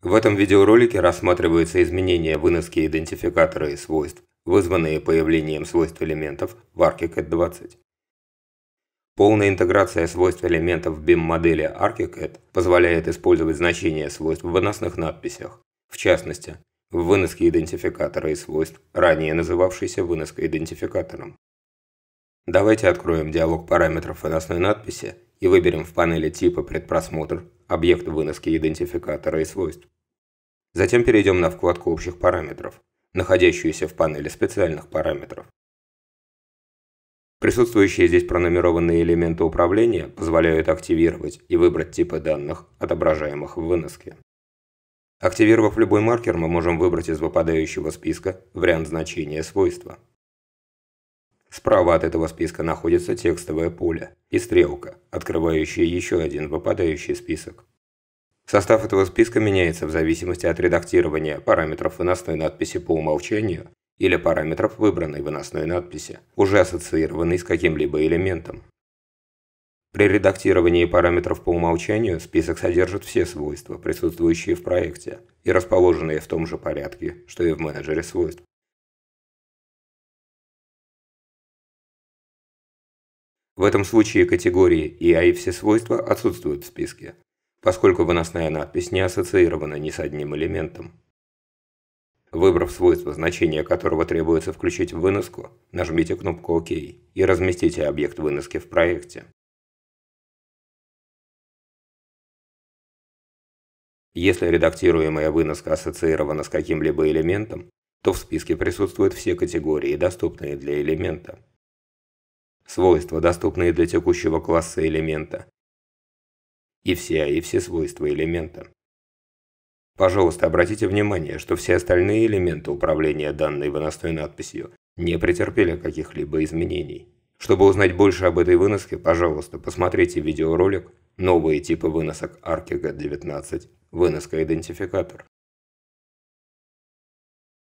В этом видеоролике рассматриваются изменения выноски идентификатора и свойств, вызванные появлением свойств элементов в ArchiCAD 20. Полная интеграция свойств элементов в BIM-модели ArchiCAD позволяет использовать значения свойств в выносных надписях, в частности, в выноске идентификатора и свойств, ранее называвшейся выноской идентификатором. Давайте откроем диалог параметров выносной надписи и выберем в панели типа «Предпросмотр» объект выноски идентификатора и свойств. Затем перейдем на вкладку общих параметров, находящуюся в панели специальных параметров. Присутствующие здесь пронумерованные элементы управления позволяют активировать и выбрать типы данных, отображаемых в выноске. Активировав любой маркер, мы можем выбрать из выпадающего списка вариант значения свойства. Справа от этого списка находится текстовое поле и стрелка, открывающая еще один выпадающий список. Состав этого списка меняется в зависимости от редактирования параметров выносной надписи по умолчанию или параметров выбранной выносной надписи, уже ассоциированной с каким-либо элементом. При редактировании параметров по умолчанию список содержит все свойства, присутствующие в проекте, и расположенные в том же порядке, что и в менеджере свойств. В этом случае категории и а и «Все свойства» отсутствуют в списке, поскольку выносная надпись не ассоциирована ни с одним элементом. Выбрав свойство, значение которого требуется включить в выноску, нажмите кнопку «Ок» и разместите объект выноски в проекте. Если редактируемая выноска ассоциирована с каким-либо элементом, то в списке присутствуют все категории, доступные для элемента свойства, доступные для текущего класса элемента. И все и все свойства элемента. Пожалуйста, обратите внимание, что все остальные элементы управления данной выносной надписью не претерпели каких-либо изменений. Чтобы узнать больше об этой выноске, пожалуйста, посмотрите видеоролик «Новые типы выносок ArchiGAD-19. Выноска-идентификатор».